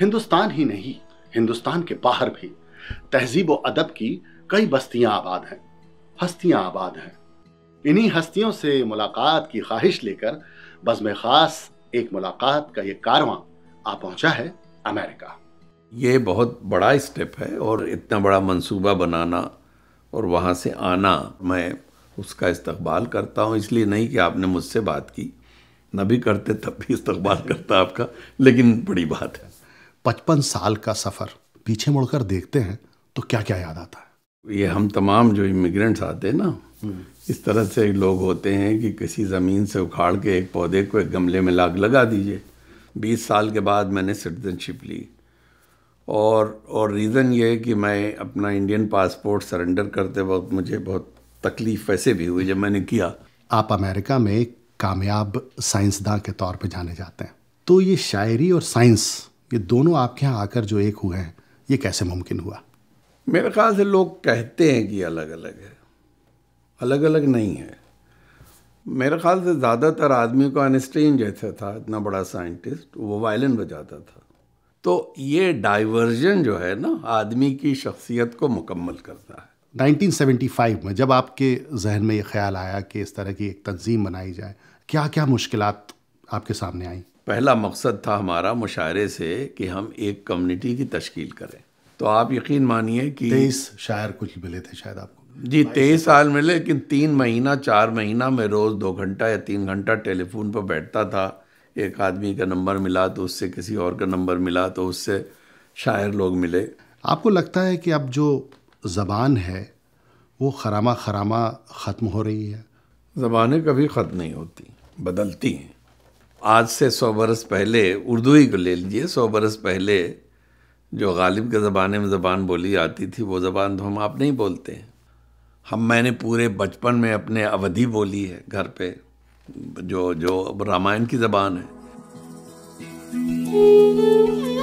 हिंदुस्तान ही नहीं हिंदुस्तान के बाहर भी तहजीब व अदब की कई बस्तियां आबाद हैं हस्तियां आबाद हैं इन्हीं हस्तियों से मुलाकात की ख्वाहिश लेकर बज़म ख़ास एक मुलाकात का ये कारवां आ पहुंचा है अमेरिका ये बहुत बड़ा स्टेप है और इतना बड़ा मंसूबा बनाना और वहाँ से आना मैं उसका इस्तकबाल करता हूँ इसलिए नहीं कि आपने मुझसे बात की न भी करते तब भी इस्तकबाल करता आपका लेकिन बड़ी बात है पचपन साल का सफ़र पीछे मुड़कर देखते हैं तो क्या क्या याद आता है ये हम तमाम जो इमिग्रेंट्स आते हैं ना हम्म। इस तरह से लोग होते हैं कि किसी ज़मीन से उखाड़ के एक पौधे को एक गमले में लाग लगा दीजिए बीस साल के बाद मैंने सिटीजनशिप ली और और रीज़न ये है कि मैं अपना इंडियन पासपोर्ट सरेंडर करते वक्त मुझे बहुत तकलीफ़ वैसे भी हुई जब मैंने किया आप अमेरिका में कामयाब साइंसदान के तौर पे जाने जाते हैं तो ये शायरी और साइंस ये दोनों आपके यहाँ आकर जो एक हुए हैं ये कैसे मुमकिन हुआ मेरे ख्याल से लोग कहते हैं कि अलग अलग है अलग अलग नहीं है मेरे ख्याल से ज़्यादातर आदमी को अनस्टेन जैसा था इतना बड़ा साइंटिस्ट वो वायलिन बजाता था तो ये डाइवर्जन जो है ना आदमी की शख्सियत को मुकम्मल करता है 1975 में जब आपके जहन में ये ख्याल आया कि इस तरह की एक तंजीम बनाई जाए क्या क्या मुश्किल आपके सामने आई पहला मकसद था हमारा मुशायरे से कि हम एक कम्युनिटी की तश्कील करें तो आप यकीन मानिए कि तेईस शायर कुछ मिले थे शायद आपको जी तेईस साल मिले लेकिन तीन महीना चार महीना में रोज़ दो घंटा या तीन घंटा टेलीफोन पर बैठता था एक आदमी का नंबर मिला तो उससे किसी और का नंबर मिला तो उससे शायर लोग मिले आपको लगता है कि अब जो ज़बान है वो खरामा खरामा ख़त्म हो रही है ज़बानें कभी ख़त्म नहीं होती बदलती हैं आज से सौ बरस पहले उर्दू ही को ले लीजिए सौ बरस पहले जो गालिब के ज़माने में ज़बान बोली आती थी वो ज़बान तो हम आप नहीं बोलते हैं हम मैंने पूरे बचपन में अपने अवधि बोली है घर पे जो जो रामायण की ज़बान है